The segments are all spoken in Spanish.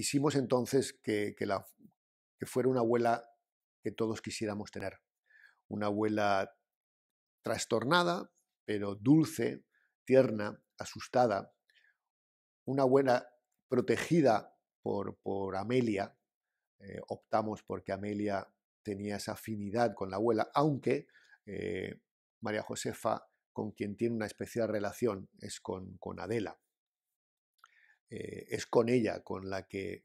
quisimos entonces que, fuera una abuela que todos quisiéramos tener. Una abuela trastornada, pero dulce, tierna, asustada. Una abuela protegida por, Amelia. Eh, optamos porque Amelia tenía esa afinidad con la abuela, aunque eh, María Josefa, con quien tiene una especial relación, es con Adela. Eh, es con ella con la que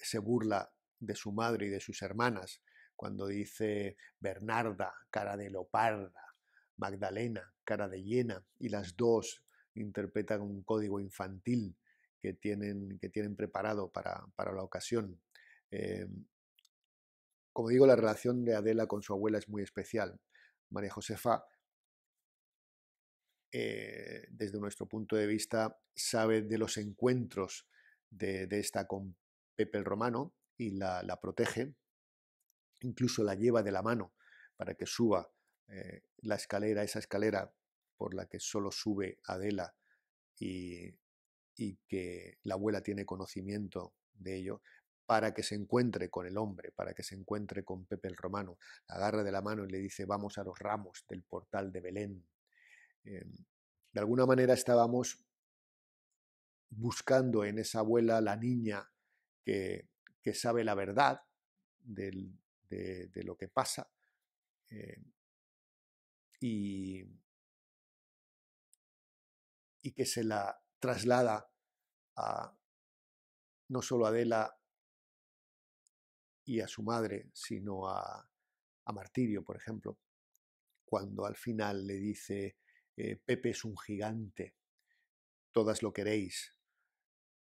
se burla de su madre y de sus hermanas cuando dice Bernarda, cara de leoparda, Magdalena, cara de hiena, y las dos interpretan un código infantil que tienen, que tienen preparado para, la ocasión. Eh, como digo, la relación de Adela con su abuela es muy especial. María Josefa eh, desde nuestro punto de vista, sabe de los encuentros de, esta con Pepe el Romano y la, protege, incluso la lleva de la mano para que suba eh, la escalera, esa escalera por la que solo sube Adela y, y que la abuela tiene conocimiento de ello, para que se encuentre con el hombre, para que se encuentre con Pepe el Romano. La agarra de la mano y le dice, vamos a los ramos del portal de Belén, Em, de alguna manera estábamos buscando en esa abuela la niña que, que sabe la verdad de, lo que pasa. Eh, y, y que se la traslada a no solo a Adela y a su madre, sino a, a Martirio, por ejemplo, cuando al final le dice, eh, Pepe es un gigante, todas lo queréis,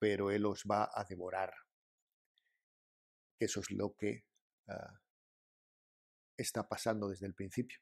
pero él os va a devorar. Eso es lo que ah, está pasando desde el principio.